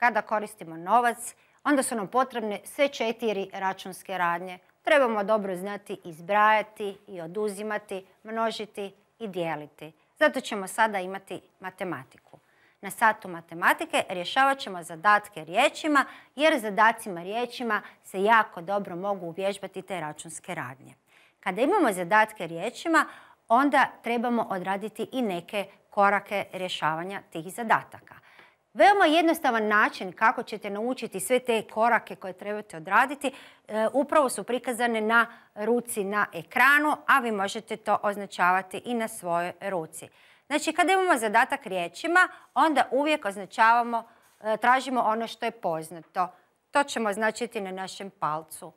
Kada koristimo novac, onda su nam potrebne sve četiri računske radnje. Trebamo dobro znati izbrajati i oduzimati, množiti i dijeliti. Zato ćemo sada imati matematiku. Na satu matematike rješavat ćemo zadatke riječima, jer zadacima riječima se jako dobro mogu uvježbati te računske radnje. Kada imamo zadatke riječima, onda trebamo odraditi i neke korake rješavanja tih zadataka. Veoma jednostavan način kako ćete naučiti sve te korake koje trebate odraditi e, upravo su prikazane na ruci na ekranu, a vi možete to označavati i na svojoj ruci. Znači, kada imamo zadatak riječima, onda uvijek označavamo, e, tražimo ono što je poznato. To ćemo označiti na našem palcu.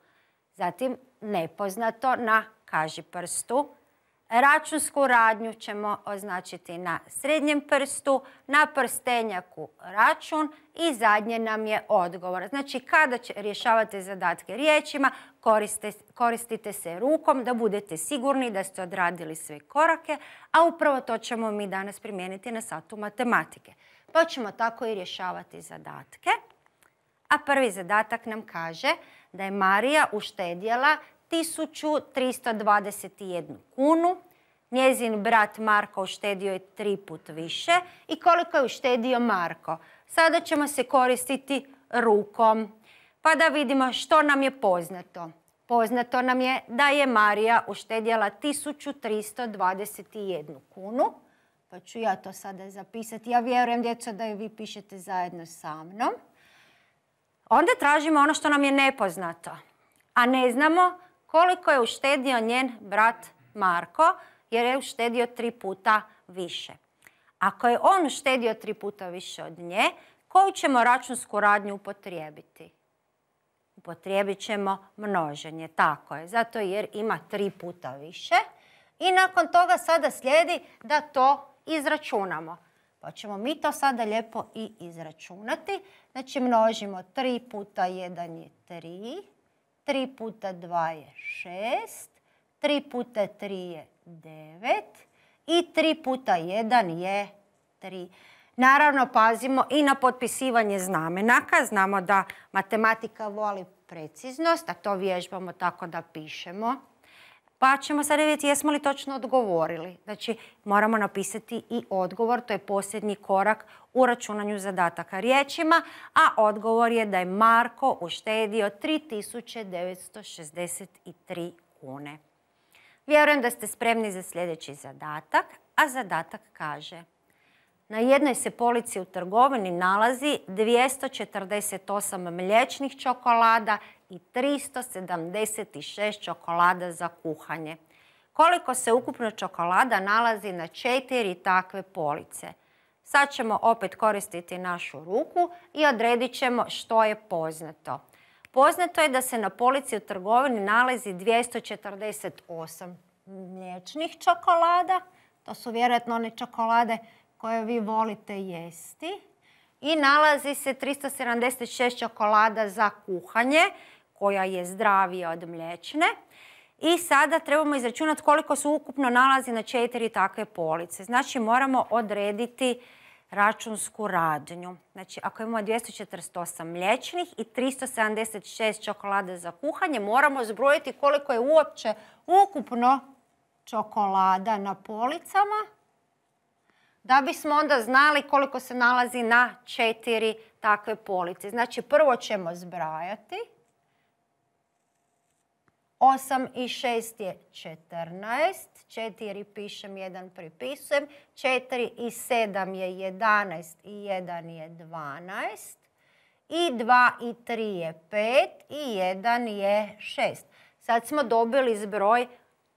Zatim nepoznato na kaži prstu. Računsku radnju ćemo označiti na srednjem prstu, na prstenjaku račun i zadnje nam je odgovor. Znači kada će rješavate zadatke riječima, koristite se rukom da budete sigurni da ste odradili sve korake, a upravo to ćemo mi danas primijeniti na satu matematike. Pa ćemo tako i rješavati zadatke. A prvi zadatak nam kaže da je Marija uštedjela 1321 kunu Njezin brat Marko uštedio je tri put više i koliko je uštedio Marko. Sada ćemo se koristiti rukom pa da vidimo što nam je poznato. Poznato nam je da je Marija uštedjela 1321 kunu. Pa ću ja to sada zapisati. Ja vjerujem, djeco, da je vi pišete zajedno sa mnom. Onda tražimo ono što nam je nepoznato. A ne znamo koliko je uštedio njen brat Marko jer je uštedio tri puta više. Ako je on uštedio tri puta više od nje, koju ćemo računsku radnju upotrijebiti? Upotrijebit ćemo množenje, tako je, zato jer ima tri puta više. I nakon toga sada slijedi da to izračunamo. Pa ćemo mi to sada lijepo i izračunati. Znači množimo 3 puta 1 je 3, 3 puta 2 je 6, 3 puta 3 je 9 i 3 puta 1 je 3. Naravno, pazimo i na potpisivanje znamenaka. Znamo da matematika voli preciznost, a to vježbamo tako da pišemo. Pa ćemo sad vidjeti jesmo li točno odgovorili. Znači, moramo napisati i odgovor, to je posljednji korak u računanju zadataka riječima, a odgovor je da je Marko uštedio 3963 kune. Vjerujem da ste spremni za sljedeći zadatak, a zadatak kaže na jednoj se polici u trgovini nalazi 248 mliječnih čokolada i 376 čokolada za kuhanje. Koliko se ukupno čokolada nalazi na četiri takve police? Sad ćemo opet koristiti našu ruku i odredit ćemo što je poznato. Poznato je da se na polici u trgovini nalazi 248 mliječnih čokolada. To su vjerojatno one čokolade koje vi volite jesti. I nalazi se 376 čokolada za kuhanje, koja je zdravija od mliječne. I sada trebamo izračunati koliko se ukupno nalazi na četiri takve police. Znači moramo odrediti računsku radnju. Znači, ako imamo 248 mlječnih i 376 čokolade za kuhanje, moramo zbrojiti koliko je uopće ukupno čokolada na policama da bismo onda znali koliko se nalazi na četiri takve police. Znači, prvo ćemo zbrajati. 8 i 6 je 14, 4 pišem, 1 pripisujem, 4 i 7 je 11 i 1 je 12, i 2 i 3 je 5 i 1 je 6. Sad smo dobili zbroj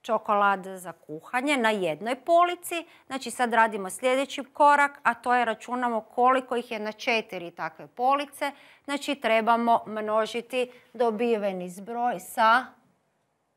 čokolade za kuhanje na jednoj polici. Znači sad radimo sljedeći korak, a to je računamo koliko ih je na četiri takve police. Znači trebamo množiti dobiveni zbroj sa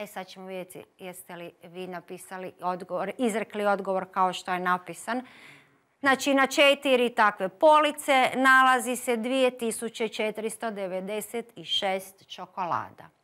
E sad ćemo vidjeti jeste li vi napisali odgovor, izrekli odgovor kao što je napisan. Znači na četiri takve police nalazi se 2496 čokolada.